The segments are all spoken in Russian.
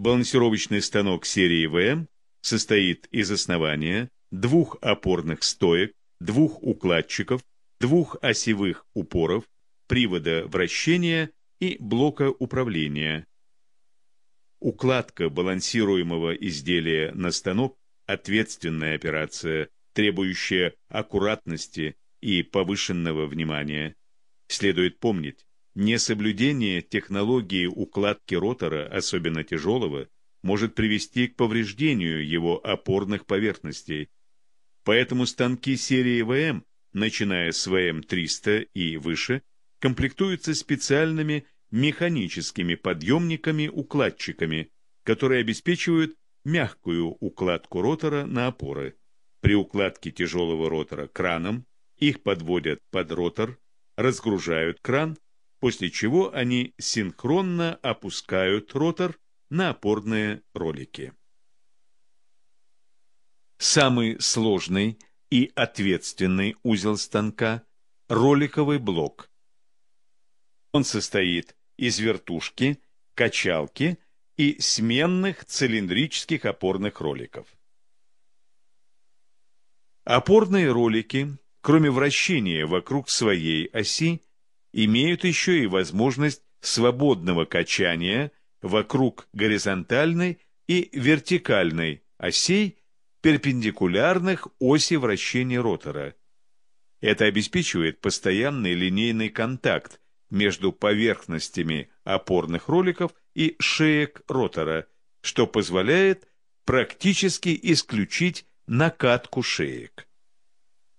Балансировочный станок серии ВМ состоит из основания, двух опорных стоек, двух укладчиков, двух осевых упоров, привода вращения и блока управления. Укладка балансируемого изделия на станок – ответственная операция, требующая аккуратности и повышенного внимания. Следует помнить, Несоблюдение технологии укладки ротора, особенно тяжелого, может привести к повреждению его опорных поверхностей. Поэтому станки серии ВМ, начиная с ВМ-300 и выше, комплектуются специальными механическими подъемниками-укладчиками, которые обеспечивают мягкую укладку ротора на опоры. При укладке тяжелого ротора краном их подводят под ротор, разгружают кран – после чего они синхронно опускают ротор на опорные ролики. Самый сложный и ответственный узел станка – роликовый блок. Он состоит из вертушки, качалки и сменных цилиндрических опорных роликов. Опорные ролики, кроме вращения вокруг своей оси, имеют еще и возможность свободного качания вокруг горизонтальной и вертикальной осей перпендикулярных оси вращения ротора. Это обеспечивает постоянный линейный контакт между поверхностями опорных роликов и шеек ротора, что позволяет практически исключить накатку шеек.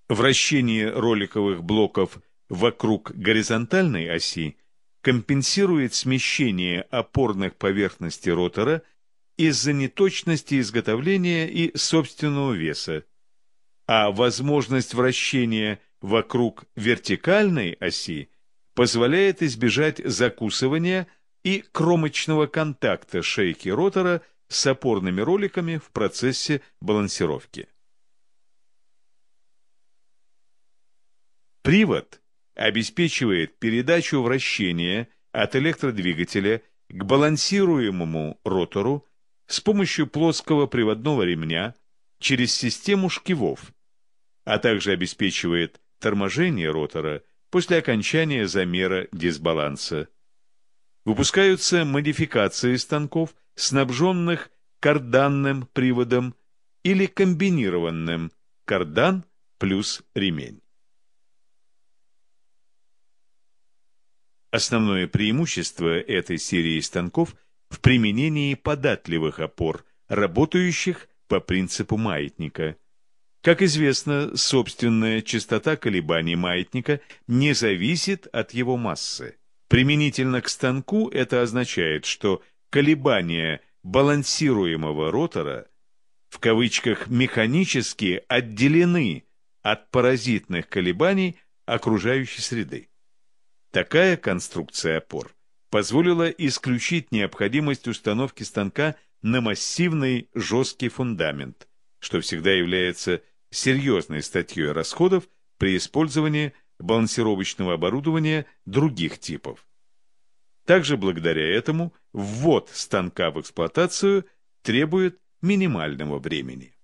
Вращение роликовых блоков – вокруг горизонтальной оси компенсирует смещение опорных поверхностей ротора из-за неточности изготовления и собственного веса, а возможность вращения вокруг вертикальной оси позволяет избежать закусывания и кромочного контакта шейки ротора с опорными роликами в процессе балансировки. Привод – обеспечивает передачу вращения от электродвигателя к балансируемому ротору с помощью плоского приводного ремня через систему шкивов, а также обеспечивает торможение ротора после окончания замера дисбаланса. Выпускаются модификации станков, снабженных карданным приводом или комбинированным кардан плюс ремень. Основное преимущество этой серии станков в применении податливых опор, работающих по принципу маятника. Как известно, собственная частота колебаний маятника не зависит от его массы. Применительно к станку это означает, что колебания балансируемого ротора в кавычках «механически» отделены от паразитных колебаний окружающей среды. Такая конструкция опор позволила исключить необходимость установки станка на массивный жесткий фундамент, что всегда является серьезной статьей расходов при использовании балансировочного оборудования других типов. Также благодаря этому ввод станка в эксплуатацию требует минимального времени.